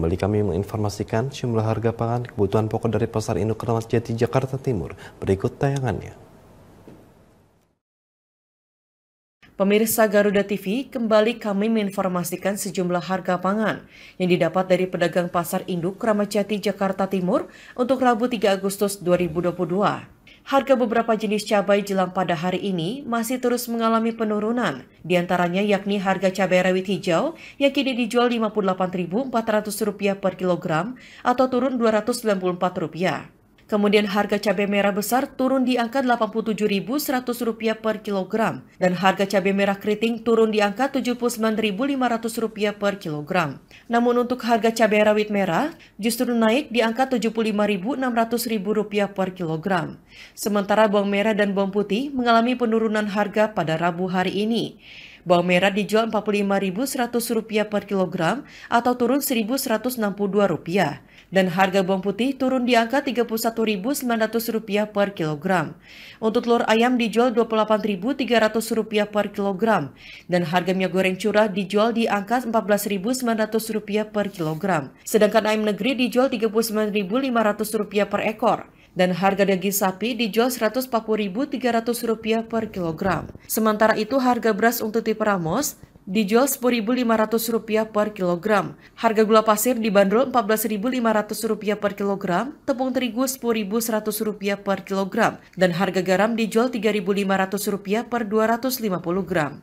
Kembali kami menginformasikan jumlah harga pangan kebutuhan pokok dari Pasar Induk Kramat Jati Jakarta Timur. Berikut tayangannya. Pemirsa Garuda TV, kembali kami menginformasikan sejumlah harga pangan yang didapat dari pedagang Pasar Induk Kramat Jati Jakarta Timur untuk Rabu 3 Agustus 2022. Harga beberapa jenis cabai jelang pada hari ini masih terus mengalami penurunan, diantaranya yakni harga cabai rawit hijau yang kini dijual Rp58.400 per kilogram atau turun Rp294. Kemudian harga cabai merah besar turun di angka Rp87.100 per kilogram dan harga cabai merah keriting turun di angka Rp79.500 per kilogram. Namun untuk harga cabai rawit merah justru naik di angka Rp75.600 per kilogram. Sementara bawang merah dan bawang putih mengalami penurunan harga pada Rabu hari ini. Bawang merah dijual Rp45.100 per kilogram atau turun Rp1.162 dan harga bawang putih turun di angka Rp31.900 per kilogram. Untuk telur ayam dijual Rp28.300 per kilogram dan harga minyak goreng curah dijual di angka Rp14.900 per kilogram. Sedangkan ayam negeri dijual Rp39.500 per ekor dan harga daging sapi dijual Rp140.300 per kilogram. Sementara itu harga beras untuk tipe Ramos dijual Rp10.500 per kilogram. Harga gula pasir dibanderol Rp14.500 per kilogram, tepung terigu Rp10.100 per kilogram, dan harga garam dijual Rp3.500 per 250 gram.